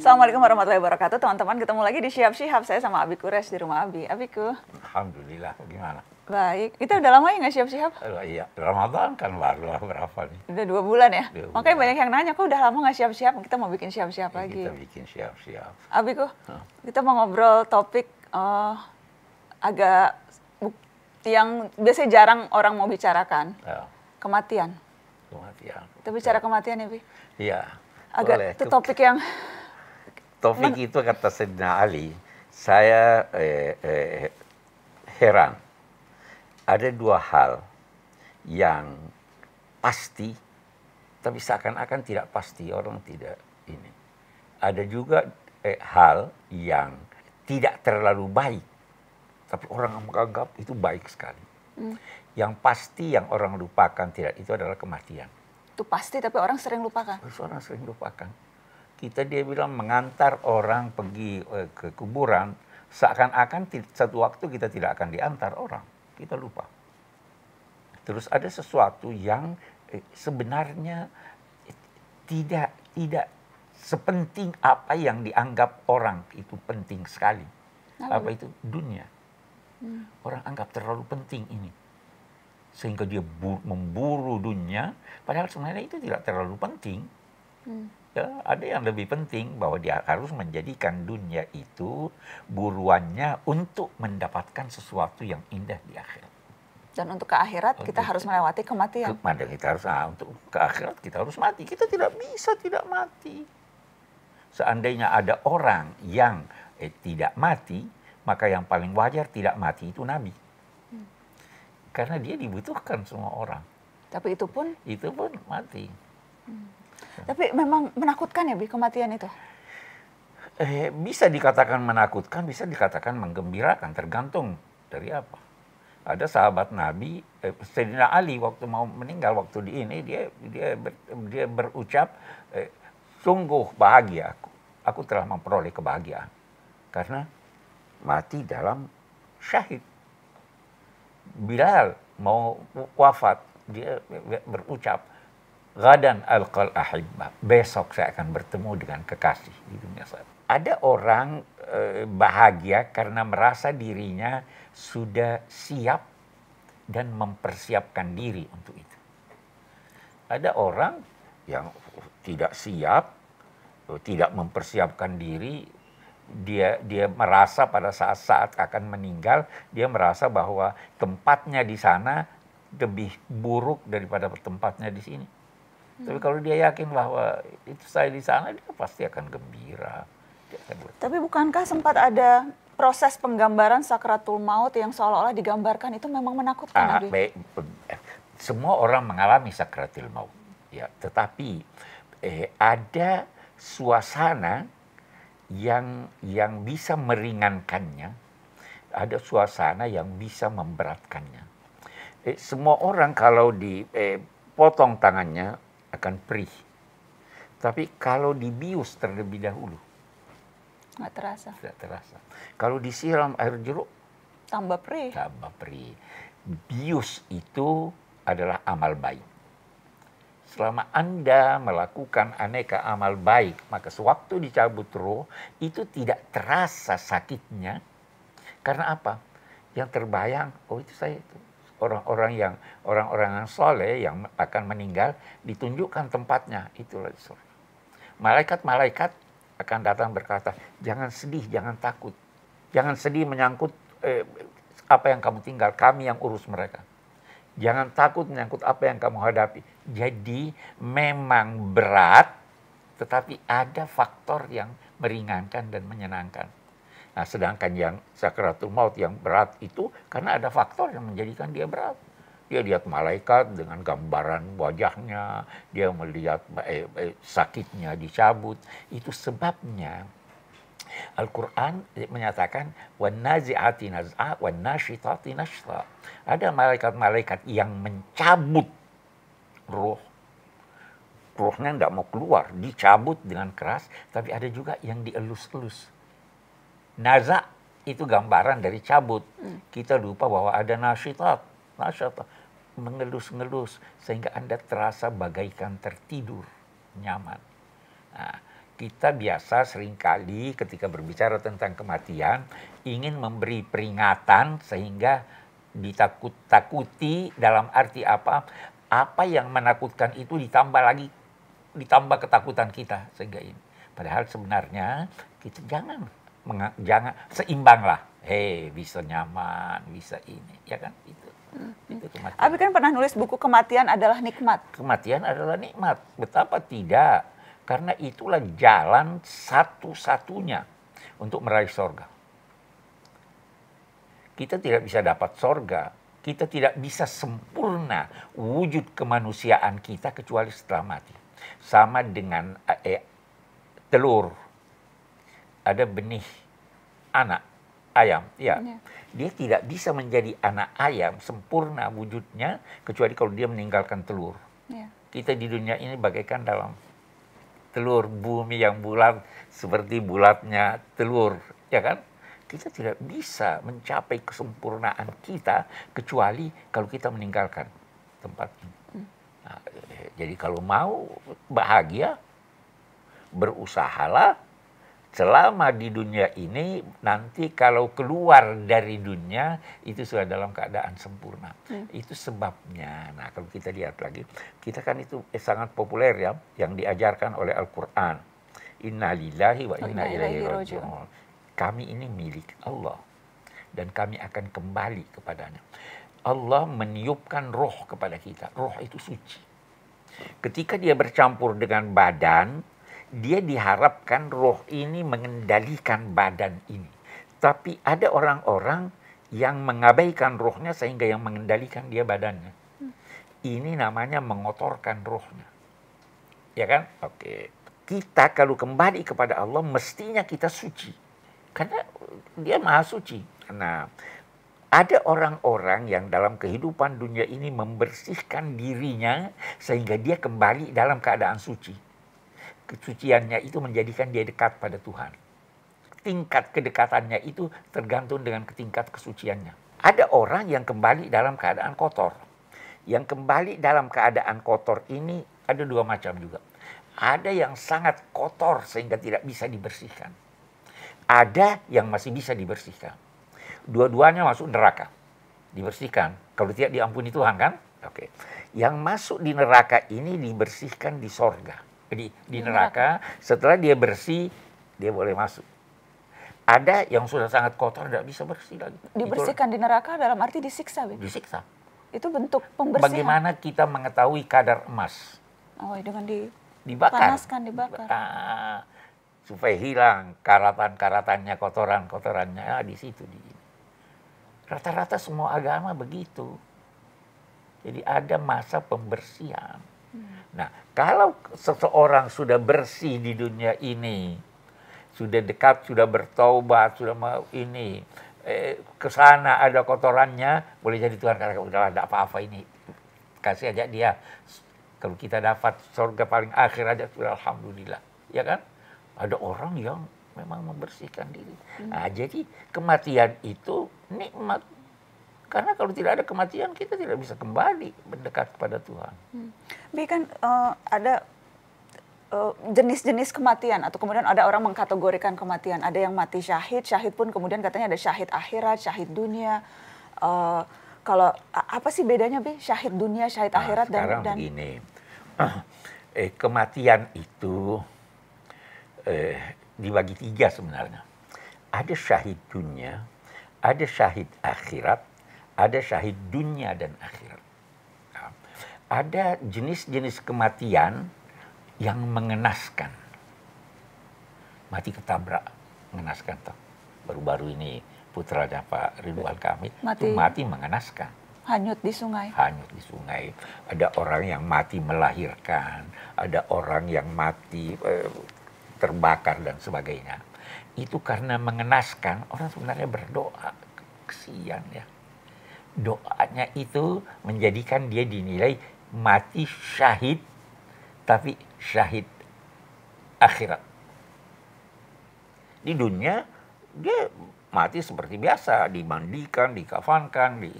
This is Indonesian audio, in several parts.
Assalamualaikum warahmatullahi wabarakatuh teman-teman. Ketemu lagi di Siap Siap. Saya sama Abi Kures di rumah Abi. Abiku. Alhamdulillah. Gimana? Baik. Kita udah lama ya nggak siap-siap? Oh, iya. Ramadan kan baru lah berapa nih? Udah dua bulan ya? Dua bulan. Makanya banyak yang nanya, kok udah lama nggak siap-siap? Kita mau bikin siap-siap ya, lagi. Kita bikin siap-siap. Abiku, huh? kita mau ngobrol topik uh, agak yang biasanya jarang orang mau bicarakan. Ya. Kematian. Kematian. Kita bicara kematian ya, Bi? Iya. Agak Boleh. itu topik yang Taufik itu kata Sayyidina Ali, saya eh, eh, heran. Ada dua hal yang pasti, tapi seakan-akan tidak pasti orang tidak ini. Ada juga eh, hal yang tidak terlalu baik, tapi orang menganggap itu baik sekali. Hmm. Yang pasti yang orang lupakan tidak itu adalah kematian. Itu pasti tapi orang sering lupakan. Orang sering lupakan kita dia bilang mengantar orang pergi eh, ke kuburan seakan-akan satu waktu kita tidak akan diantar orang kita lupa terus ada sesuatu yang eh, sebenarnya tidak tidak sepenting apa yang dianggap orang itu penting sekali Lalu. apa itu dunia hmm. orang anggap terlalu penting ini sehingga dia memburu dunia padahal sebenarnya itu tidak terlalu penting Hmm. Ya, ada yang lebih penting bahwa dia harus menjadikan dunia itu buruannya untuk mendapatkan sesuatu yang indah di akhir. Dan untuk ke akhirat untuk kita harus melewati kematian. Kematian kita harus ah. untuk ke akhirat kita harus mati. Kita tidak bisa tidak mati. Seandainya ada orang yang eh, tidak mati, maka yang paling wajar tidak mati itu nabi. Hmm. Karena dia dibutuhkan semua orang. Tapi itu pun itu pun mati. Hmm. Tapi memang menakutkan ya, Bi, kematian itu? Eh, bisa dikatakan menakutkan, bisa dikatakan menggembirakan, tergantung dari apa. Ada sahabat Nabi, eh, Sayyidina Ali waktu mau meninggal waktu di ini dia dia ber, dia berucap eh, sungguh bahagia aku. Aku telah memperoleh kebahagiaan karena mati dalam syahid. Bilal mau wafat dia berucap Gadan alqal ahibba. Besok saya akan bertemu dengan kekasih di Ada orang eh, bahagia karena merasa dirinya sudah siap dan mempersiapkan diri untuk itu. Ada orang yang tidak siap, eh, tidak mempersiapkan diri, dia dia merasa pada saat-saat akan meninggal, dia merasa bahwa tempatnya di sana lebih buruk daripada tempatnya di sini. Tapi kalau dia yakin bahwa itu saya di sana, dia pasti akan gembira. Tapi bukankah sempat ada proses penggambaran sakratul maut yang seolah-olah digambarkan itu memang menakutkan? Ah, be, eh, semua orang mengalami sakratul maut, ya. Tetapi eh, ada suasana yang yang bisa meringankannya, ada suasana yang bisa memberatkannya. Eh, semua orang kalau dipotong eh, tangannya akan perih. Tapi kalau dibius terlebih dahulu, nggak terasa. Tidak terasa. Kalau disiram air jeruk, tambah perih. Tambah perih. Bius itu adalah amal baik. Selama Anda melakukan aneka amal baik, maka sewaktu dicabut roh, itu tidak terasa sakitnya. Karena apa? Yang terbayang, oh itu saya itu orang-orang yang orang-orang yang soleh yang akan meninggal ditunjukkan tempatnya itulah surga. Malaikat-malaikat akan datang berkata, jangan sedih, jangan takut, jangan sedih menyangkut eh, apa yang kamu tinggal, kami yang urus mereka. Jangan takut menyangkut apa yang kamu hadapi. Jadi memang berat, tetapi ada faktor yang meringankan dan menyenangkan. Nah, sedangkan yang sakaratul maut yang berat itu karena ada faktor yang menjadikan dia berat. Dia lihat malaikat dengan gambaran wajahnya, dia melihat eh, eh, sakitnya dicabut. Itu sebabnya Al-Quran menyatakan naz'a Ada malaikat-malaikat yang mencabut roh rohnya tidak mau keluar, dicabut dengan keras, tapi ada juga yang dielus-elus Naza itu gambaran dari cabut. Hmm. Kita lupa bahwa ada nasyitat, nasyitat mengelus-ngelus sehingga Anda terasa bagaikan tertidur nyaman. Nah, kita biasa seringkali ketika berbicara tentang kematian ingin memberi peringatan sehingga ditakut-takuti dalam arti apa? Apa yang menakutkan itu ditambah lagi ditambah ketakutan kita sehingga ini. Padahal sebenarnya kita jangan jangan seimbang lah. Hei, bisa nyaman, bisa ini, ya kan itu. Hmm. Itu kematian. Abi kan pernah nulis buku kematian adalah nikmat. Kematian adalah nikmat. Betapa tidak? Karena itulah jalan satu-satunya untuk meraih sorga. Kita tidak bisa dapat sorga, kita tidak bisa sempurna wujud kemanusiaan kita kecuali setelah mati. Sama dengan eh, telur ada benih anak ayam. Ya. ya. Dia tidak bisa menjadi anak ayam sempurna wujudnya kecuali kalau dia meninggalkan telur. Ya. Kita di dunia ini bagaikan dalam telur bumi yang bulat seperti bulatnya telur, ya kan? Kita tidak bisa mencapai kesempurnaan kita kecuali kalau kita meninggalkan tempat ini. Hmm. Nah, jadi kalau mau bahagia berusahalah selama di dunia ini nanti kalau keluar dari dunia itu sudah dalam keadaan sempurna hmm. itu sebabnya nah kalau kita lihat lagi kita kan itu eh, sangat populer ya yang diajarkan oleh Al-Qur'an innalillahi wa oh, inna ilaihi rajiun kami ini milik Allah dan kami akan kembali kepadanya Allah meniupkan roh kepada kita roh itu suci ketika dia bercampur dengan badan dia diharapkan roh ini mengendalikan badan ini. Tapi ada orang-orang yang mengabaikan rohnya sehingga yang mengendalikan dia badannya. Ini namanya mengotorkan rohnya. Ya kan? Oke. Kita kalau kembali kepada Allah mestinya kita suci. Karena dia maha suci. Nah, ada orang-orang yang dalam kehidupan dunia ini membersihkan dirinya sehingga dia kembali dalam keadaan suci kesuciannya itu menjadikan dia dekat pada Tuhan. Tingkat kedekatannya itu tergantung dengan ketingkat kesuciannya. Ada orang yang kembali dalam keadaan kotor. Yang kembali dalam keadaan kotor ini ada dua macam juga. Ada yang sangat kotor sehingga tidak bisa dibersihkan. Ada yang masih bisa dibersihkan. Dua-duanya masuk neraka. Dibersihkan. Kalau tidak diampuni Tuhan kan? Oke. Okay. Yang masuk di neraka ini dibersihkan di sorga di, di neraka. Setelah dia bersih, dia boleh masuk. Ada yang sudah sangat kotor tidak bisa bersih lagi. Dibersihkan Itulah. di neraka dalam arti disiksa. Begitu? Disiksa. Itu bentuk pembersihan. Bagaimana kita mengetahui kadar emas? Oh, dengan di dibakar. Panaskan, dibakar. Ah, supaya hilang karatan-karatannya, kotoran-kotorannya ah, di situ. rata-rata semua agama begitu. Jadi ada masa pembersihan. Nah, kalau seseorang sudah bersih di dunia ini, sudah dekat, sudah bertobat, sudah mau ini, eh, ke sana ada kotorannya, boleh jadi Tuhan katakan, oh, udahlah, ada apa-apa ini. Kasih aja dia. Kalau kita dapat surga paling akhir aja, sudah Alhamdulillah. Ya kan? Ada orang yang memang membersihkan diri. Hmm. Nah, jadi kematian itu nikmat karena kalau tidak ada kematian kita tidak bisa kembali mendekat kepada Tuhan. Hmm. Bi kan uh, ada eh, jenis-jenis uh, kematian atau kemudian ada orang mengkategorikan kematian. Ada yang mati syahid, syahid pun kemudian katanya ada syahid akhirat, syahid dunia. Uh, kalau apa sih bedanya Bi? Syahid dunia, syahid nah, akhirat dan sekarang begini. Eh, kematian itu eh, dibagi tiga sebenarnya. Ada syahid dunia, ada syahid akhirat, ada syahid dunia dan akhirat. Nah, ada jenis-jenis kematian yang mengenaskan. Mati ketabrak, mengenaskan. Baru-baru ini putranya Pak Ridwan kami, mati. itu mati mengenaskan. Hanyut di sungai. Hanyut di sungai. Ada orang yang mati melahirkan, ada orang yang mati eh, terbakar dan sebagainya. Itu karena mengenaskan, orang sebenarnya berdoa. Kesian ya doanya itu menjadikan dia dinilai mati syahid tapi syahid akhirat. Di dunia dia mati seperti biasa, dimandikan, dikafankan, di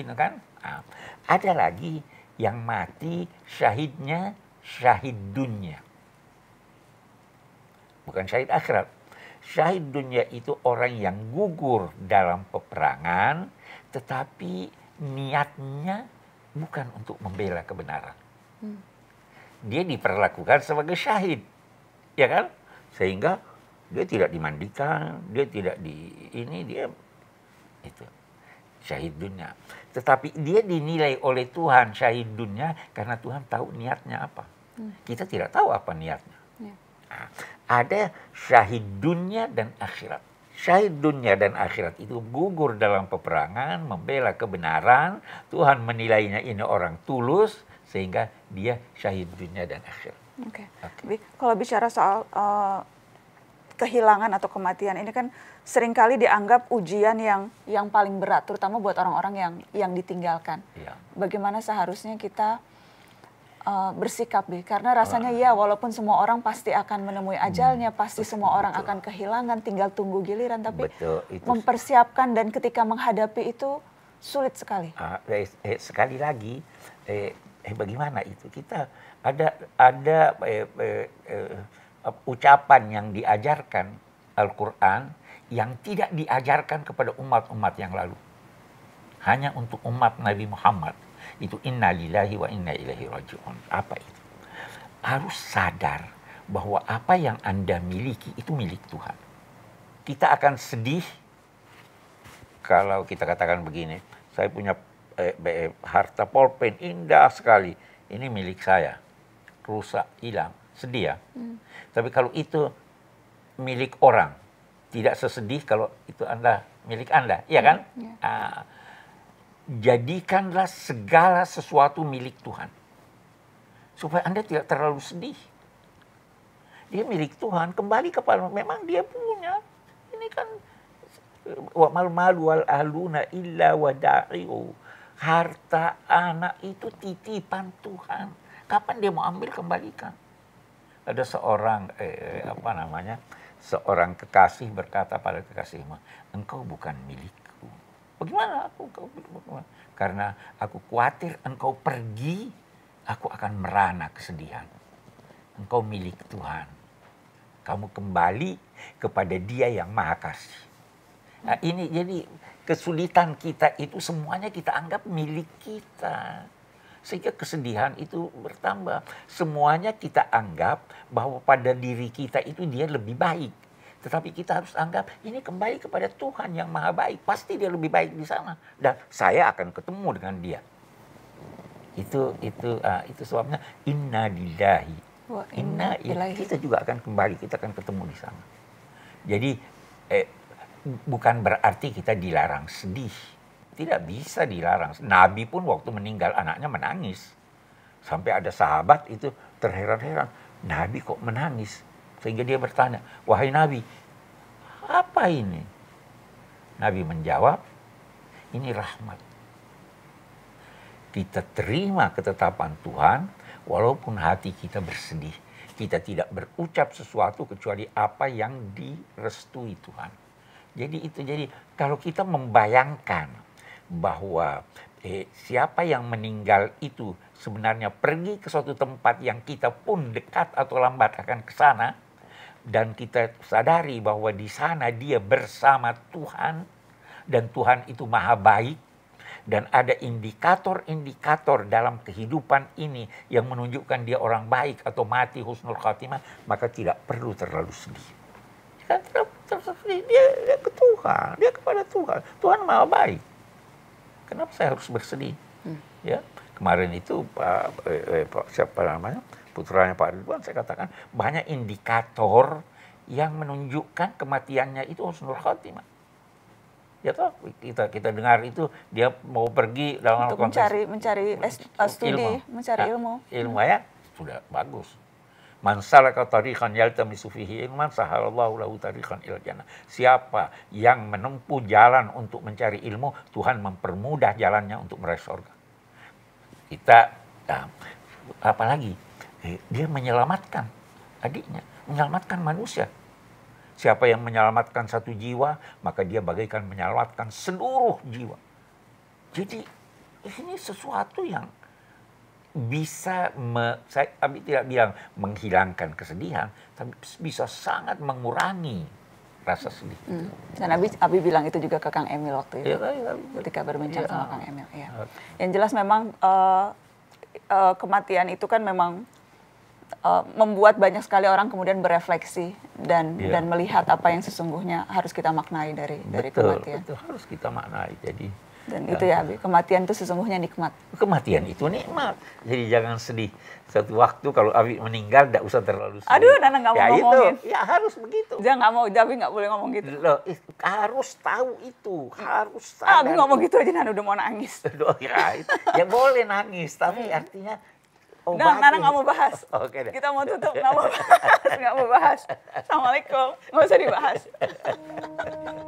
ini kan. Nah, ada lagi yang mati syahidnya syahid dunia. Bukan syahid akhirat. Syahid dunia itu orang yang gugur dalam peperangan, tetapi niatnya bukan untuk membela kebenaran. Hmm. Dia diperlakukan sebagai syahid, ya kan? Sehingga dia tidak dimandikan, dia tidak di ini dia itu syahid dunia. Tetapi dia dinilai oleh Tuhan syahid dunia karena Tuhan tahu niatnya apa. Hmm. Kita tidak tahu apa niatnya. Ya. Nah, ada syahid dunia dan akhirat. Syahid dunia dan akhirat itu gugur dalam peperangan, membela kebenaran. Tuhan menilainya ini orang tulus sehingga dia syahid dunia dan akhirat. Oke. Okay. Okay. Kalau bicara soal uh, kehilangan atau kematian ini kan seringkali dianggap ujian yang yang paling berat, terutama buat orang-orang yang yang ditinggalkan. Yeah. Bagaimana seharusnya kita uh, bersikap deh karena rasanya ya walaupun semua orang pasti akan menemui hmm, ajalnya pasti semua orang betul. akan kehilangan tinggal tunggu giliran tapi betul, mempersiapkan dan ketika menghadapi itu sulit sekali uh, eh, eh, sekali lagi eh, eh bagaimana itu kita ada ada eh, eh, eh, eh, ucapan yang diajarkan Al-Quran yang tidak diajarkan kepada umat-umat yang lalu hanya untuk umat Nabi Muhammad itu inna lillahi wa inna ilaihi raji'un. Apa itu? Harus sadar bahwa apa yang Anda miliki itu milik Tuhan. Kita akan sedih kalau kita katakan begini, saya punya eh, eh, harta polpen indah sekali, ini milik saya. Rusak, hilang, sedih ya. Hmm. Tapi kalau itu milik orang, tidak sesedih kalau itu Anda milik Anda, iya kan? Hmm. Ah, jadikanlah segala sesuatu milik Tuhan. Supaya Anda tidak terlalu sedih. Dia milik Tuhan, kembali kepada memang dia punya. Ini kan wa mal malu wal aluna illa wada'iu. Harta anak itu titipan Tuhan. Kapan dia mau ambil kembalikan? Ada seorang eh, eh apa namanya? Seorang kekasih berkata pada kekasihnya, "Engkau bukan milik Bagaimana aku? Karena aku khawatir engkau pergi, aku akan merana kesedihan. Engkau milik Tuhan. Kamu kembali kepada dia yang maha kasih. Nah, ini jadi kesulitan kita itu semuanya kita anggap milik kita. Sehingga kesedihan itu bertambah. Semuanya kita anggap bahwa pada diri kita itu dia lebih baik tetapi kita harus anggap ini kembali kepada Tuhan yang maha baik. Pasti dia lebih baik di sana. Dan saya akan ketemu dengan dia. Itu itu uh, itu sebabnya inna lillahi. Inna inna Kita juga akan kembali, kita akan ketemu di sana. Jadi eh, bukan berarti kita dilarang sedih. Tidak bisa dilarang. Nabi pun waktu meninggal anaknya menangis. Sampai ada sahabat itu terheran-heran. Nabi kok menangis? Sehingga dia bertanya, wahai Nabi, apa ini? Nabi menjawab, ini rahmat. Kita terima ketetapan Tuhan walaupun hati kita bersedih. Kita tidak berucap sesuatu kecuali apa yang direstui Tuhan. Jadi itu jadi kalau kita membayangkan bahwa eh, siapa yang meninggal itu sebenarnya pergi ke suatu tempat yang kita pun dekat atau lambat akan ke sana, dan kita sadari bahwa di sana dia bersama Tuhan dan Tuhan itu maha baik dan ada indikator-indikator dalam kehidupan ini yang menunjukkan dia orang baik atau mati husnul khatimah maka tidak perlu terlalu sedih kan terlalu sedih dia, dia ke Tuhan dia kepada Tuhan Tuhan maha baik kenapa saya harus bersedih hmm. ya kemarin itu Pak, eh, eh Pak siapa namanya putranya Pak Ridwan, saya katakan banyak indikator yang menunjukkan kematiannya itu husnul khotimah. Ya toh kita kita dengar itu dia mau pergi dalam Untuk mencari mencari eh, eh, studi, ilmu. mencari ya, ilmu. Nah, ilmu hmm. ya sudah bagus. Man salaka tariqan yaltamisu fihi ilman sahalallahu lahu tariqan iljana. Siapa yang menempuh jalan untuk mencari ilmu, Tuhan mempermudah jalannya untuk meraih surga. Kita nah, ya, apalagi dia menyelamatkan adiknya, menyelamatkan manusia. Siapa yang menyelamatkan satu jiwa, maka dia bagaikan menyelamatkan seluruh jiwa. Jadi ini sesuatu yang bisa me, saya tapi tidak bilang menghilangkan kesedihan, tapi bisa sangat mengurangi rasa sedih. Hmm. Dan Abi, Abi bilang itu juga ke Kang Emil waktu itu, ya, ya, ketika berbincang ya. sama Kang Emil. Ya. Yang jelas memang uh, uh, kematian itu kan memang uh, membuat banyak sekali orang kemudian berefleksi dan yeah. dan melihat apa yang sesungguhnya harus kita maknai dari betul, dari kematian. Betul, harus kita maknai. Jadi dan ya, itu ya Abi, kematian itu sesungguhnya nikmat. Kematian itu nikmat. Jadi jangan sedih. Satu waktu kalau Abi meninggal tidak usah terlalu sedih. Aduh, Nana nggak mau ya ngomongin. Itu, ya harus begitu. Jangan nggak mau, Abi nggak boleh ngomong gitu. Loh, harus tahu itu, harus tahu. Abi ngomong gitu aja Nana udah mau nangis. Loh, ya, itu. ya boleh nangis, tapi iya. artinya Oh, nah, Nana nggak mau bahas. Oke okay, deh. Kita mau tutup, nggak mau bahas, nggak mau bahas. Assalamualaikum, nggak usah dibahas.